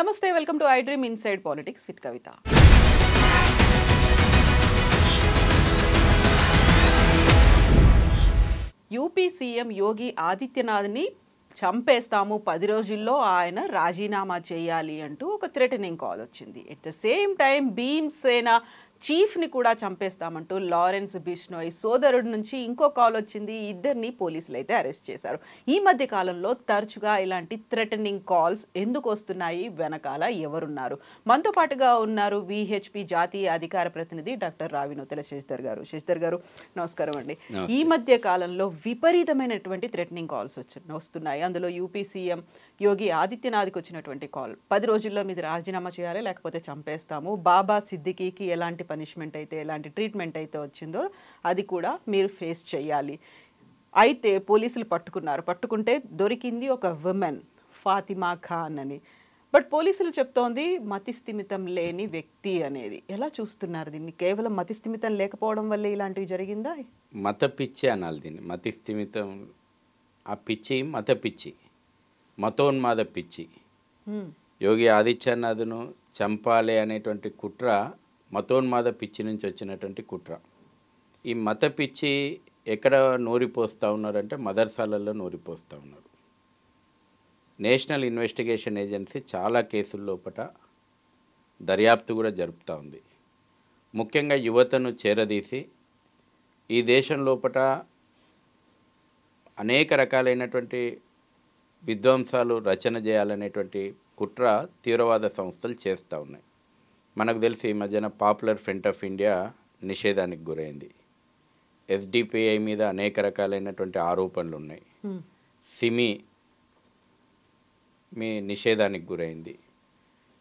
నమస్తే welcome to I dream inside politics with Kavitha UP CM Yogi ఆదిత్యనాథ్ని చంపేస్తాము పది రోజుల్లో ఆయన రాజీనామా చేయాలి అంటూ ఒక థ్రెటనింగ్ కాల్ వచ్చింది at the same time Bhim Sena చీఫ్ని కూడా చంపేస్తామంటూ లారెన్స్ బిష్నోయ్ సోదరుడి నుంచి ఇంకో కాల్ వచ్చింది ఇద్దరిని పోలీసులు అయితే అరెస్ట్ చేశారు ఈ మధ్య కాలంలో తరచుగా ఇలాంటి థ్రెటనింగ్ కాల్స్ ఎందుకు వస్తున్నాయి వెనకాల ఎవరున్నారు మనతో పాటుగా ఉన్నారు విహెచ్పి జాతీయ అధికార ప్రతినిధి డాక్టర్ రావినోతల శశిధర్ గారు శశిధర్ గారు నమస్కారం అండి ఈ మధ్య కాలంలో విపరీతమైనటువంటి థ్రెటనింగ్ కాల్స్ వచ్చి వస్తున్నాయి అందులో యూపీ సీఎం యోగి ఆదిత్యనాథ్కి వచ్చినటువంటి కాల్ పది రోజుల్లో మీది రాజీనామా చేయాలి లేకపోతే చంపేస్తాము బాబా సిద్దికీకి ఎలాంటి పనిష్మెంట్ అయితే ఎలాంటి ట్రీట్మెంట్ అయితే వచ్చిందో అది కూడా మీరు ఫేస్ చేయాలి అయితే పోలీసులు పట్టుకున్నారు పట్టుకుంటే దొరికింది ఒక ఉమెన్ ఫాతిమా ఖాన్ అని బట్ పోలీసులు చెప్తోంది మతిస్థిమితం లేని వ్యక్తి అనేది ఎలా చూస్తున్నారు దీన్ని కేవలం మతిస్థిమితం లేకపోవడం వల్ల ఇలాంటివి జరిగిందా మత పిచ్చి అనాలి దీన్ని మతిస్థిమితం ఆ పిచ్చి మత పిచ్చి మతోన్మాద పిచ్చి యోగి ఆదిత్యనాథ్ను చంపాలి అనేటువంటి కుట్ర మతోన్మాద పిచ్చి నుంచి వచ్చినటువంటి కుట్ర ఈ మత పిచ్చి ఎక్కడ నూరిపోస్తూ ఉన్నారంటే మదర్సాలలో నూరిపోస్తూ ఉన్నారు నేషనల్ ఇన్వెస్టిగేషన్ ఏజెన్సీ చాలా కేసుల లోపల దర్యాప్తు కూడా జరుపుతూ ఉంది ముఖ్యంగా యువతను చేరదీసి ఈ దేశం లోపల అనేక రకాలైనటువంటి విధ్వంసాలు రచన చేయాలనేటువంటి కుట్ర తీవ్రవాద సంస్థలు చేస్తూ ఉన్నాయి మనకు తెలిసి ఈ మధ్యన పాపులర్ ఫ్రంట్ ఆఫ్ ఇండియా నిషేధానికి గురైంది ఎస్డిపిఐ మీద అనేక రకాలైనటువంటి ఆరోపణలు ఉన్నాయి సిమి మీ నిషేధానికి గురైంది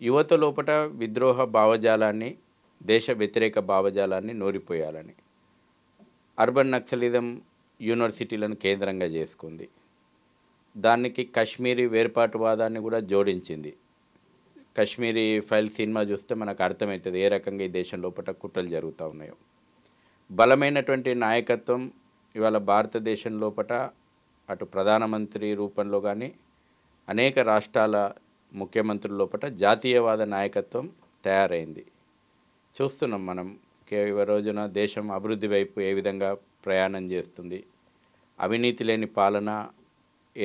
యువత లోపల విద్రోహ భావజాలాన్ని దేశ వ్యతిరేక భావజాలాన్ని నూరిపోయాలని అర్బన్ నక్సలిజం యూనివర్సిటీలను కేంద్రంగా చేసుకుంది దానికి కశ్మీరీ వేర్పాటువాదాన్ని కూడా జోడించింది కశ్మీరీ ఫైల్ సినిమా చూస్తే మనకు అర్థమవుతుంది ఏ రకంగా ఈ దేశం లోపల కుట్రలు జరుగుతూ ఉన్నాయో బలమైనటువంటి నాయకత్వం ఇవాళ భారతదేశం లోపల అటు ప్రధానమంత్రి రూపంలో కానీ అనేక రాష్ట్రాల ముఖ్యమంత్రుల లోపల జాతీయవాద నాయకత్వం తయారైంది చూస్తున్నాం మనం కేవ రోజున దేశం అభివృద్ధి వైపు ఏ విధంగా ప్రయాణం చేస్తుంది అవినీతి లేని పాలన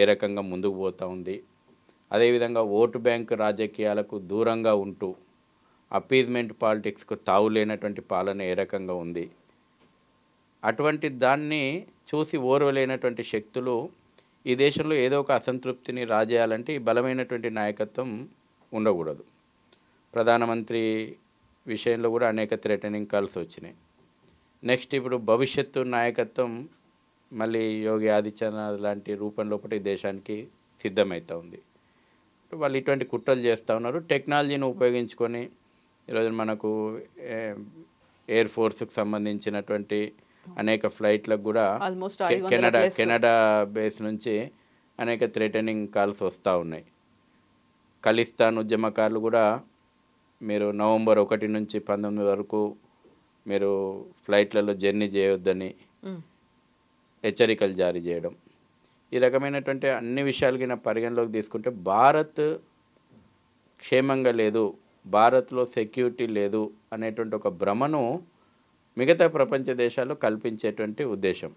ఏ రకంగా ముందుకు పోతూ ఉంది అదేవిధంగా ఓటు బ్యాంక్ రాజకీయాలకు దూరంగా ఉంటూ అపీజ్మెంట్ పాలిటిక్స్కు తావు లేనటువంటి పాలన ఏ రకంగా ఉంది అటువంటి దాన్ని చూసి ఓర్వలేనటువంటి శక్తులు ఈ దేశంలో ఏదో ఒక అసంతృప్తిని రాజేయాలంటే ఈ బలమైనటువంటి నాయకత్వం ఉండకూడదు ప్రధానమంత్రి విషయంలో కూడా అనేక థ్రెటనింగ్ కాల్స్ వచ్చినాయి నెక్స్ట్ ఇప్పుడు భవిష్యత్తు నాయకత్వం మళ్ళీ యోగి ఆదిత్యనాథ్ లాంటి రూపంలో ఒకటి దేశానికి సిద్ధమవుతూ ఉంది వాళ్ళు ఇటువంటి కుట్రలు చేస్తూ ఉన్నారు టెక్నాలజీని ఉపయోగించుకొని ఈరోజు మనకు ఎయిర్ ఫోర్స్కు సంబంధించినటువంటి అనేక ఫ్లైట్లకు కూడా కెనడా కెనడా బేస్ నుంచి అనేక థ్రెటనింగ్ కాల్స్ వస్తూ ఉన్నాయి ఖలిస్తాన్ ఉద్యమకారులు కూడా మీరు నవంబర్ ఒకటి నుంచి పంతొమ్మిది వరకు మీరు ఫ్లైట్లలో జర్నీ చేయొద్దని హెచ్చరికలు జారీ చేయడం ఈ రకమైనటువంటి అన్ని విషయాలు కింద పరిగణలోకి తీసుకుంటే భారత్ క్షేమంగా లేదు భారత్లో సెక్యూరిటీ లేదు అనేటువంటి ఒక భ్రమను మిగతా ప్రపంచ దేశాలు కల్పించేటువంటి ఉద్దేశం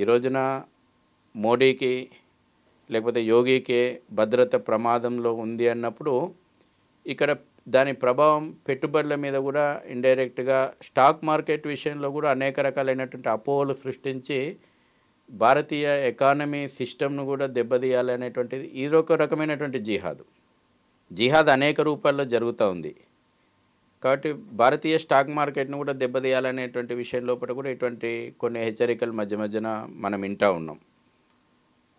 ఈ రోజున మోడీకి లేకపోతే యోగికే భద్రత ప్రమాదంలో ఉంది అన్నప్పుడు ఇక్కడ దాని ప్రభావం పెట్టుబడుల మీద కూడా ఇండైరెక్ట్గా స్టాక్ మార్కెట్ విషయంలో కూడా అనేక రకాలైనటువంటి అపోహలు సృష్టించి భారతీయ ఎకానమీ సిస్టమ్ను కూడా అనేటువంటిది ఇది ఒక రకమైనటువంటి జిహాదు జిహాద్ అనేక రూపాల్లో జరుగుతూ ఉంది కాబట్టి భారతీయ స్టాక్ మార్కెట్ను కూడా దెబ్బతీయాలనేటువంటి విషయం లోపల కూడా ఇటువంటి కొన్ని హెచ్చరికలు మధ్య మధ్యన మనం వింటూ ఉన్నాం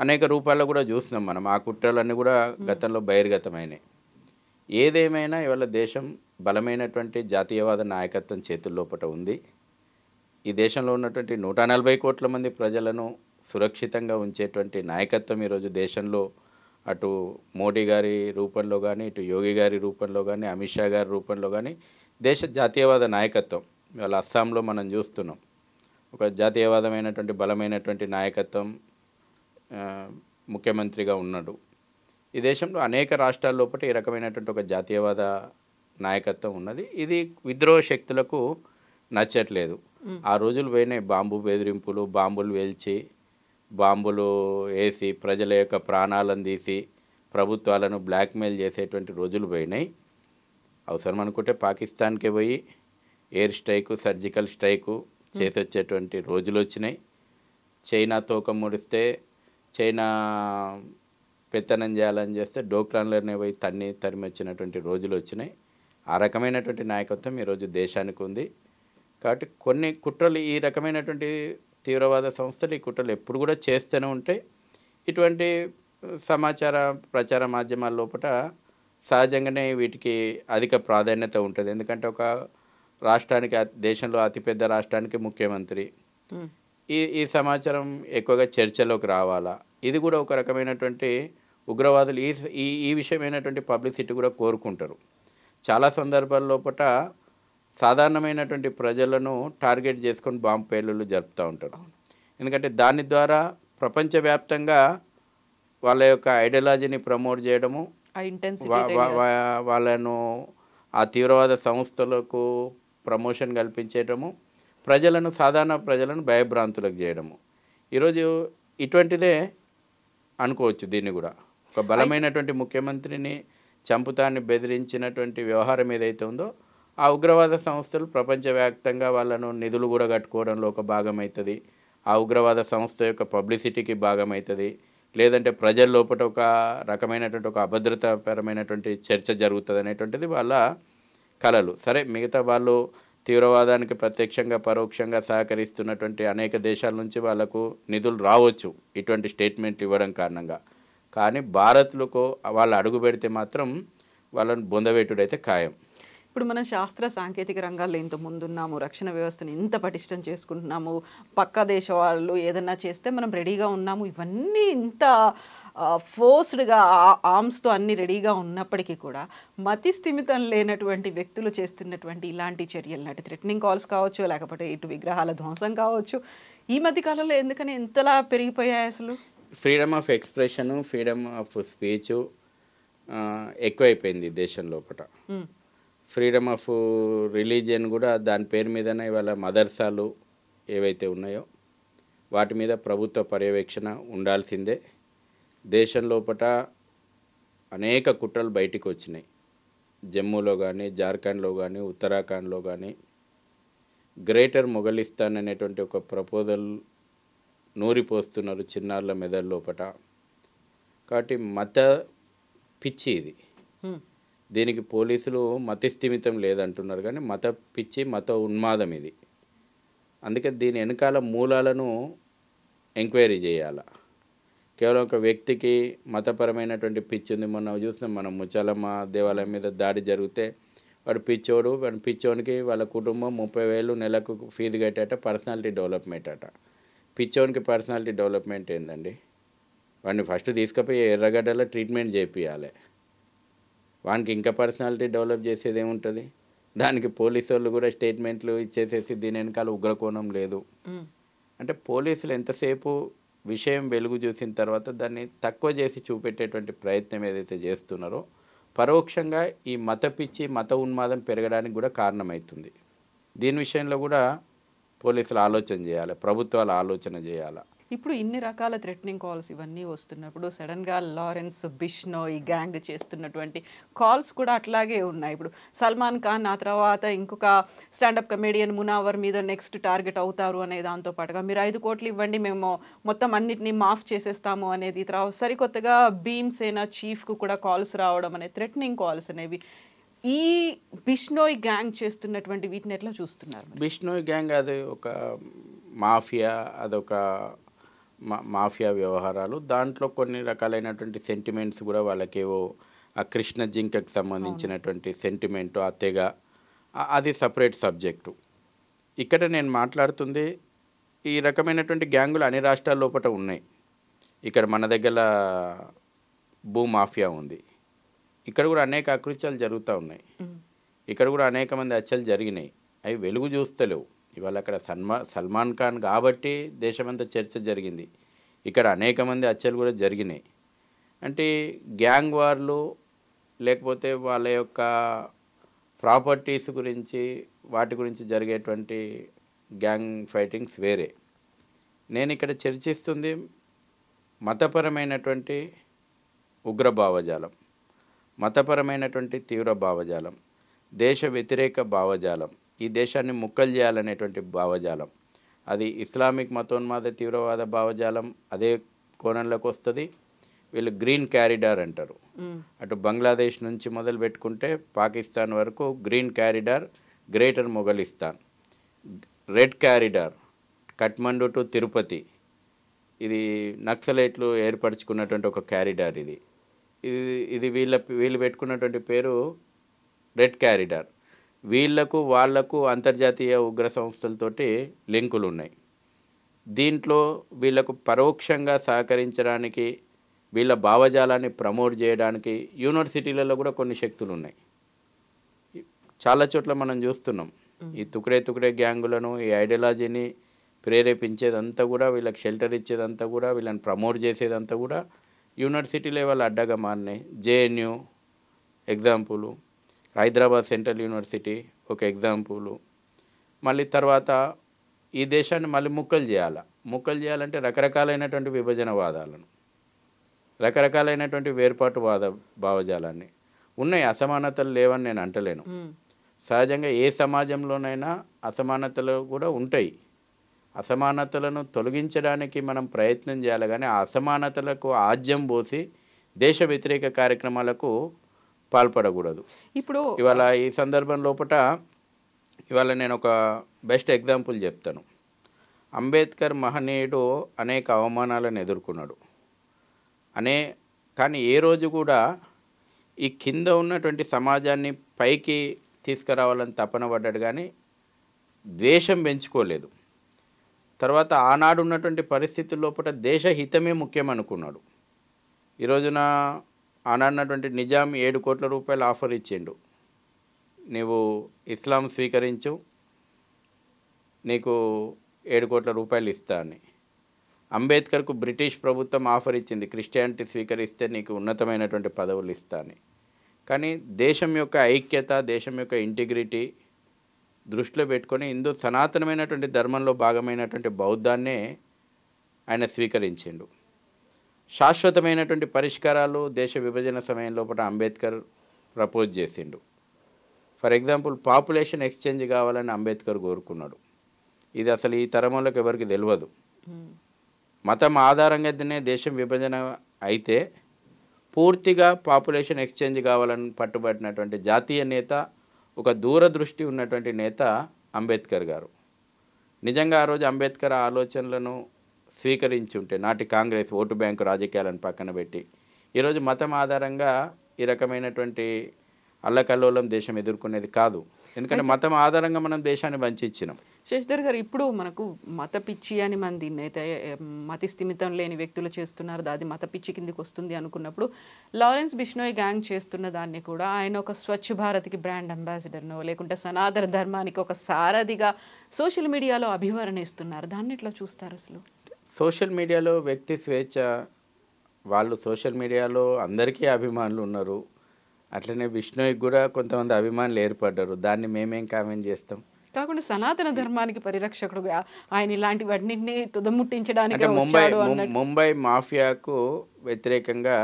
అనేక రూపాల్లో కూడా చూస్తున్నాం మనం ఆ కుట్రలన్నీ కూడా గతంలో బహిర్గతమైనవి ఏదేమైనా ఇవాళ దేశం బలమైనటువంటి జాతీయవాద నాయకత్వం చేతుల్లోపట ఉంది ఈ దేశంలో ఉన్నటువంటి నూట నలభై కోట్ల మంది ప్రజలను సురక్షితంగా ఉంచేటువంటి నాయకత్వం ఈరోజు దేశంలో అటు మోడీ గారి రూపంలో కానీ ఇటు యోగి గారి రూపంలో కానీ అమిత్ షా గారి రూపంలో కానీ దేశ జాతీయవాద నాయకత్వం ఇవాళ అస్సాంలో మనం చూస్తున్నాం ఒక జాతీయవాదమైనటువంటి బలమైనటువంటి నాయకత్వం ముఖ్యమంత్రిగా ఉన్నాడు ఈ దేశంలో అనేక రాష్ట్రాల లోపల ఈ రకమైనటువంటి ఒక జాతీయవాద నాయకత్వం ఉన్నది ఇది విద్రోహ శక్తులకు నచ్చట్లేదు ఆ రోజులు పోయినాయి బాంబు బెదిరింపులు బాంబులు వేల్చి బాంబులు వేసి ప్రజల యొక్క ప్రాణాలను తీసి ప్రభుత్వాలను బ్లాక్మెయిల్ చేసేటువంటి రోజులు పోయినాయి అవసరం అనుకుంటే పాకిస్తాన్కి పోయి ఎయిర్ స్ట్రైకు సర్జికల్ స్ట్రైకు చేసి వచ్చేటువంటి రోజులు వచ్చినాయి చైనా తోకం ముడిస్తే చైనా పెత్తనం చేయాలని చేస్తే డోక్లాన్లనే పోయి తన్ని తరిమి వచ్చినటువంటి రోజులు వచ్చినాయి ఆ రకమైనటువంటి నాయకత్వం ఈరోజు దేశానికి ఉంది కాబట్టి కొన్ని కుట్రలు ఈ రకమైనటువంటి తీవ్రవాద సంస్థలు ఈ కుట్రలు ఎప్పుడు కూడా చేస్తూనే ఉంటాయి ఇటువంటి సమాచార ప్రచార మాధ్యమాల లోపల సహజంగానే వీటికి అధిక ప్రాధాన్యత ఉంటుంది ఎందుకంటే ఒక రాష్ట్రానికి దేశంలో అతిపెద్ద రాష్ట్రానికి ముఖ్యమంత్రి ఈ ఈ సమాచారం ఎక్కువగా చర్చలోకి రావాలా ఇది కూడా ఒక రకమైనటువంటి ఉగ్రవాదులు ఈ ఈ విషయమైనటువంటి పబ్లిసిటీ కూడా కోరుకుంటారు చాలా సందర్భాల లోపల సాధారణమైనటువంటి ప్రజలను టార్గెట్ చేసుకొని బాంబు పేలుళ్ళు జరుపుతూ ఉంటారు ఎందుకంటే దాని ద్వారా ప్రపంచవ్యాప్తంగా వాళ్ళ యొక్క ఐడియాలజీని ప్రమోట్ చేయడము వాళ్ళను ఆ తీవ్రవాద సంస్థలకు ప్రమోషన్ కల్పించేయటము ప్రజలను సాధారణ ప్రజలను భయభ్రాంతులకు చేయడము ఈరోజు ఇటువంటిదే అనుకోవచ్చు దీన్ని కూడా ఒక బలమైనటువంటి ముఖ్యమంత్రిని చంపుతాన్ని బెదిరించినటువంటి వ్యవహారం ఏదైతే ఉందో ఆ ఉగ్రవాద సంస్థలు ప్రపంచవ్యాప్తంగా వాళ్ళను నిధులు కూడా కట్టుకోవడంలో ఒక భాగం అవుతుంది ఆ ఉగ్రవాద సంస్థ యొక్క పబ్లిసిటీకి భాగం అవుతుంది లేదంటే ప్రజల లోపల ఒక రకమైనటువంటి ఒక అభద్రతాపరమైనటువంటి చర్చ జరుగుతుంది అనేటువంటిది వాళ్ళ కళలు సరే మిగతా వాళ్ళు తీవ్రవాదానికి ప్రత్యక్షంగా పరోక్షంగా సహకరిస్తున్నటువంటి అనేక దేశాల నుంచి వాళ్లకు నిధులు రావచ్చు ఇటువంటి స్టేట్మెంట్ ఇవ్వడం కారణంగా కానీ భారత్లకు వాళ్ళు అడుగు పెడితే మాత్రం వాళ్ళని బొందవేటుడైతే ఖాయం ఇప్పుడు మనం శాస్త్ర సాంకేతిక రంగాల్లో ఇంత ముందున్నాము రక్షణ వ్యవస్థను ఇంత పటిష్టం చేసుకుంటున్నాము పక్క దేశ వాళ్ళు ఏదన్నా చేస్తే మనం రెడీగా ఉన్నాము ఇవన్నీ ఇంత ఫోర్స్డ్గా ఆర్మ్స్తో అన్ని రెడీగా ఉన్నప్పటికీ కూడా మతి స్థిమితం లేనటువంటి వ్యక్తులు చేస్తున్నటువంటి ఇలాంటి చర్యలు నాటి థ్రెటనింగ్ కాల్స్ కావచ్చు లేకపోతే ఇటు విగ్రహాల ధ్వంసం కావచ్చు ఈ మధ్య కాలంలో ఎందుకని ఇంతలా పెరిగిపోయాయి అసలు freedom of expression freedom of speech ఎక్కువైపోయింది దేశం లోపల ఫ్రీడమ్ ఆఫ్ రిలీజియన్ కూడా దాని పేరు మీదనే ఇవాళ మదర్సాలు ఏవైతే ఉన్నాయో వాటి మీద ప్రభుత్వ పర్యవేక్షణ ఉండాల్సిందే దేశం లోపల అనేక కుట్రలు బయటికి వచ్చినాయి జమ్మూలో కానీ జార్ఖండ్లో కానీ ఉత్తరాఖండ్లో కానీ గ్రేటర్ మొఘలిస్తాన్ అనేటువంటి ఒక ప్రపోజల్ నూరిపోస్తున్నారు చిన్నారుల మెదడు లోపట కాబట్టి మత పిచ్చి ఇది దీనికి పోలీసులు మతస్థిమితం లేదంటున్నారు కానీ మత పిచ్చి మత ఉన్మాదం ఇది అందుకే దీని వెనకాల మూలాలను ఎంక్వైరీ చేయాలా కేవలం ఒక వ్యక్తికి మతపరమైనటువంటి పిచ్చి ఉంది మొన్న చూస్తున్నాం మనం ముచ్చాలమ్మ దేవాలయం మీద దాడి జరిగితే వాడు పిచ్చోడు వాడు పిచ్చోనికి వాళ్ళ కుటుంబం ముప్పై వేలు నెలకు ఫీజు కట్టేట పర్సనాలిటీ డెవలప్మెంట్ అట పిచ్చోనికి పర్సనాలిటీ డెవలప్మెంట్ ఏందండి వాడిని ఫస్ట్ తీసుకుపోయి ఎర్రగడ్డలో ట్రీట్మెంట్ చేపియాలి వానికి ఇంకా పర్సనాలిటీ డెవలప్ చేసేది ఏముంటుంది దానికి పోలీసు వాళ్ళు కూడా స్టేట్మెంట్లు ఇచ్చేసేసి దీని వెనకాల ఉగ్రకోణం లేదు అంటే పోలీసులు ఎంతసేపు విషయం వెలుగు చూసిన తర్వాత దాన్ని తక్కువ చేసి చూపెట్టేటువంటి ప్రయత్నం ఏదైతే చేస్తున్నారో పరోక్షంగా ఈ మత పిచ్చి మత ఉన్మాదం పెరగడానికి కూడా కారణమవుతుంది దీని విషయంలో కూడా పోలీసులు ఆలోచన చేయాలి ప్రభుత్వాలు ఆలోచన చేయాలి ఇప్పుడు ఇన్ని రకాల థ్రెటనింగ్ కాల్స్ ఇవన్నీ వస్తున్నప్పుడు సడన్గా లారెన్స్ బిష్నో ఈ గ్యాంగ్ చేస్తున్నటువంటి కాల్స్ కూడా అట్లాగే ఉన్నాయి ఇప్పుడు సల్మాన్ ఖాన్ ఆ తర్వాత ఇంకొక స్టాండప్ కమేడియన్ మునావర్ మీద నెక్స్ట్ టార్గెట్ అవుతారు అనే దాంతో పాటుగా మీరు ఐదు కోట్లు ఇవ్వండి మేము మొత్తం అన్నిటినీ మాఫ్ చేసేస్తాము అనేది తర్వాత సరికొత్తగా సేన చీఫ్కు కూడా కాల్స్ రావడం అనే థ్రెటనింగ్ కాల్స్ అనేవి ఈ బిష్నోయ్ గ్యాంగ్ చేస్తున్నటువంటి వీటిని ఎట్లా చూస్తున్నారు బిష్నోయ్ గ్యాంగ్ అది ఒక మాఫియా అదొక మా మాఫియా వ్యవహారాలు దాంట్లో కొన్ని రకాలైనటువంటి సెంటిమెంట్స్ కూడా వాళ్ళకేవో ఆ కృష్ణ జింకకు సంబంధించినటువంటి సెంటిమెంటు ఆ తెగ అది సపరేట్ సబ్జెక్టు ఇక్కడ నేను మాట్లాడుతుంది ఈ రకమైనటువంటి గ్యాంగులు అన్ని రాష్ట్రాల లోపల ఉన్నాయి ఇక్కడ మన దగ్గర భూ మాఫియా ఉంది ఇక్కడ కూడా అనేక అకృత్యాలు జరుగుతూ ఉన్నాయి ఇక్కడ కూడా అనేక మంది హత్యలు జరిగినాయి అవి వెలుగు చూస్తలేవు ఇవాళ అక్కడ సల్మా సల్మాన్ ఖాన్ కాబట్టి దేశమంతా చర్చ జరిగింది ఇక్కడ అనేక మంది హత్యలు కూడా జరిగినాయి అంటే గ్యాంగ్ వార్లు లేకపోతే వాళ్ళ యొక్క ప్రాపర్టీస్ గురించి వాటి గురించి జరిగేటువంటి గ్యాంగ్ ఫైటింగ్స్ వేరే నేను ఇక్కడ చర్చిస్తుంది మతపరమైనటువంటి ఉగ్ర భావజాలం మతపరమైనటువంటి తీవ్ర భావజాలం దేశ వ్యతిరేక భావజాలం ఈ దేశాన్ని ముక్కలు చేయాలనేటువంటి భావజాలం అది ఇస్లామిక్ మతోన్మాద తీవ్రవాద భావజాలం అదే కోణంలోకి వస్తుంది వీళ్ళు గ్రీన్ క్యారిడార్ అంటారు అటు బంగ్లాదేశ్ నుంచి మొదలు పెట్టుకుంటే పాకిస్తాన్ వరకు green corridor greater Mughalistan red corridor Kathmandu to Tirupati ఇది నక్సలైట్లు ఏర్పరచుకున్నటువంటి ఒక క్యారిడార్ ఇది ఇది ఇది వీళ్ళ వీళ్ళు పెట్టుకున్నటువంటి పేరు రెడ్ క్యారిడార్ వీళ్లకు వాళ్లకు అంతర్జాతీయ ఉగ్ర సంస్థలతోటి లింకులు ఉన్నాయి దీంట్లో వీళ్లకు పరోక్షంగా సహకరించడానికి వీళ్ళ భావజాలాన్ని ప్రమోట్ చేయడానికి యూనివర్సిటీలలో కూడా కొన్ని శక్తులు ఉన్నాయి చాలా చోట్ల మనం చూస్తున్నాం ఈ తుకడే తుకడే గ్యాంగులను ఈ ఐడియాలజీని ప్రేరేపించేదంతా కూడా వీళ్ళకి షెల్టర్ ఇచ్చేదంతా కూడా వీళ్ళని ప్రమోట్ చేసేదంతా కూడా యూనివర్సిటీ లెవెల్ అడ్డగా మారినాయి జేఎన్యూ ఎగ్జాంపులు హైదరాబాద్ సెంట్రల్ యూనివర్సిటీ ఒక ఎగ్జాంపులు మళ్ళీ తర్వాత ఈ దేశాన్ని మళ్ళీ ముక్కలు చేయాలా ముక్కలు చేయాలంటే రకరకాలైనటువంటి విభజన వాదాలను రకరకాలైనటువంటి వేర్పాటు వాద భావజాలాన్ని ఉన్నాయి అసమానతలు లేవని నేను అంటలేను సహజంగా ఏ సమాజంలోనైనా అసమానతలు కూడా ఉంటాయి అసమానతలను తొలగించడానికి మనం ప్రయత్నం చేయాలి కానీ ఆ అసమానతలకు ఆజ్యం పోసి దేశ వ్యతిరేక కార్యక్రమాలకు పాల్పడకూడదు ఇప్పుడు ఇవాళ ఈ సందర్భం లోపల ఇవాళ నేను ఒక బెస్ట్ ఎగ్జాంపుల్ చెప్తాను అంబేద్కర్ మహనీయుడు అనేక అవమానాలను ఎదుర్కొన్నాడు అనే కానీ ఏ రోజు కూడా ఈ కింద ఉన్నటువంటి సమాజాన్ని పైకి తీసుకురావాలని తపన పడ్డాడు కానీ ద్వేషం పెంచుకోలేదు తర్వాత ఆనాడు ఉన్నటువంటి పరిస్థితుల లోపల దేశ హితమే ముఖ్యం అనుకున్నాడు ఈరోజున ఆనాడినటువంటి నిజాం ఏడు కోట్ల రూపాయలు ఆఫర్ ఇచ్చిండు నీవు ఇస్లాం స్వీకరించు నీకు ఏడు కోట్ల రూపాయలు ఇస్తా అని అంబేద్కర్కు బ్రిటిష్ ప్రభుత్వం ఆఫర్ ఇచ్చింది క్రిస్టియానిటీ స్వీకరిస్తే నీకు ఉన్నతమైనటువంటి పదవులు ఇస్తా అని కానీ దేశం యొక్క ఐక్యత దేశం యొక్క ఇంటిగ్రిటీ దృష్టిలో పెట్టుకొని హిందూ సనాతనమైనటువంటి ధర్మంలో భాగమైనటువంటి బౌద్ధాన్నే ఆయన స్వీకరించిండు శాశ్వతమైనటువంటి పరిష్కారాలు దేశ విభజన సమయం లోపల అంబేద్కర్ ప్రపోజ్ చేసిండు ఫర్ ఎగ్జాంపుల్ పాపులేషన్ ఎక్స్చేంజ్ కావాలని అంబేద్కర్ కోరుకున్నాడు ఇది అసలు ఈ తరములకు ఎవరికి తెలియదు మతం ఆధారంగానే దేశం విభజన అయితే పూర్తిగా పాపులేషన్ ఎక్స్చేంజ్ కావాలని పట్టుబడినటువంటి జాతీయ నేత ఒక దూరదృష్టి ఉన్నటువంటి నేత అంబేద్కర్ గారు నిజంగా ఆ రోజు అంబేద్కర్ ఆలోచనలను స్వీకరించి ఉంటే నాటి కాంగ్రెస్ ఓటు బ్యాంకు రాజకీయాలను పక్కన పెట్టి ఈరోజు మతం ఆధారంగా ఈ రకమైనటువంటి అల్లకల్లోలం దేశం ఎదుర్కొనేది కాదు ఎందుకంటే మతం ఆధారంగా మనం దేశాన్ని వంచిచ్చినాం శశిధర్ గారు ఇప్పుడు మనకు మత పిచ్చి అని మన దీన్ని అయితే మతి స్థిమితం లేని వ్యక్తులు చేస్తున్నారు అది మత పిచ్చి కిందికి వస్తుంది అనుకున్నప్పుడు లారెన్స్ బిష్నోయ్ గ్యాంగ్ చేస్తున్న దాన్ని కూడా ఆయన ఒక స్వచ్ఛ భారత్కి బ్రాండ్ అంబాసిడర్నో లేకుంటే సనాతన ధర్మానికి ఒక సారథిగా సోషల్ మీడియాలో అభివరణిస్తున్నారు దాన్ని చూస్తారు అసలు సోషల్ మీడియాలో వ్యక్తి స్వేచ్ఛ వాళ్ళు సోషల్ మీడియాలో అందరికీ అభిమానులు ఉన్నారు అట్లనే విష్ణుకి కూడా కొంతమంది అభిమానులు ఏర్పడ్డారు దాన్ని మేమేం కామెంట్ చేస్తాం కాకుండా సనాతన ధర్మానికి పరిరక్షకుడుగా ఆయన ఇలాంటి వాటిని తుదముట్టించడానికి ముంబై ముంబై మాఫియాకు వ్యతిరేకంగా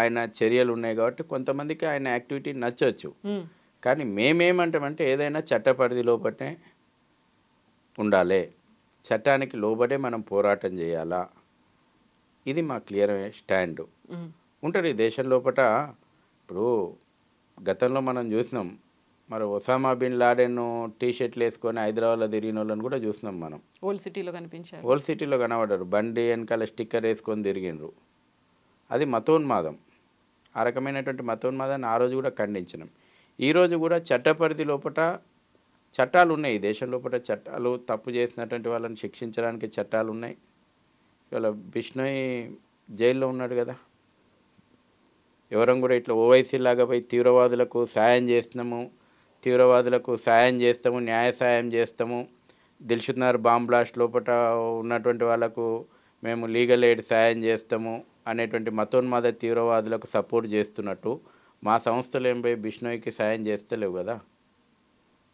ఆయన చర్యలు ఉన్నాయి కాబట్టి కొంతమందికి ఆయన యాక్టివిటీ నచ్చవచ్చు కానీ మేమేమంటామంటే ఏదైనా చట్టపరిధి లోపటే ఉండాలి చట్టానికి లోబడే మనం పోరాటం చేయాలా ఇది మా క్లియర్ స్టాండ్ ఉంటారు ఈ దేశం లోపల ఇప్పుడు గతంలో మనం చూసినాం మరి ఒసామా బిన్ లాడెన్ టీ షర్ట్లు వేసుకొని హైదరాబాద్లో తిరిగిన వాళ్ళని కూడా చూసినాం మనం ఓల్డ్ సిటీలో కనిపించారు ఓల్డ్ సిటీలో కనబడ్డారు బండి వెనకాల స్టిక్కర్ వేసుకొని తిరిగినరు అది మతోన్మాదం ఆ రకమైనటువంటి మతోన్మాదాన్ని ఆ రోజు కూడా ఖండించినాం ఈరోజు కూడా చట్టపరిధి లోపల చట్టాలు ఉన్నాయి దేశం లోపల చట్టాలు తప్పు చేసినటువంటి వాళ్ళని శిక్షించడానికి చట్టాలు ఉన్నాయి ఇవాళ బిష్ణోయ్ జైల్లో ఉన్నాడు కదా ఎవరం కూడా ఇట్లా ఓవైసీ లాగా పోయి తీవ్రవాదులకు సాయం చేస్తున్నాము తీవ్రవాదులకు సాయం చేస్తాము న్యాయ సాయం చేస్తాము దిల్షుద్నార్ బాంబ్ బ్లాస్ట్ లోపల ఉన్నటువంటి వాళ్ళకు మేము లీగల్ ఎయిడ్ సాయం చేస్తాము అనేటువంటి మతోన్మాద తీవ్రవాదులకు సపోర్ట్ చేస్తున్నట్టు మా సంస్థలు ఏం పోయి బిష్ణోయ్కి సాయం చేస్తలేవు కదా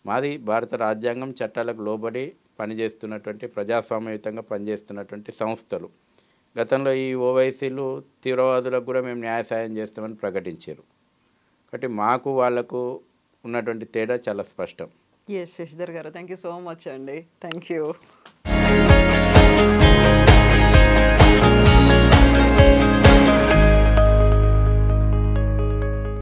మాది భారత రాజ్యాంగం చట్టాలకు లోబడి పనిచేస్తున్నటువంటి ప్రజాస్వామ్యయుతంగా పనిచేస్తున్నటువంటి సంస్థలు గతంలో ఈ ఓవైసీలు తీవ్రవాదులకు కూడా మేము న్యాయ సాయం చేస్తామని ప్రకటించారు కాబట్టి మాకు వాళ్లకు ఉన్నటువంటి తేడా చాలా స్పష్టం S Sasidhar garu thank you so much అండి థ్యాంక్ యూ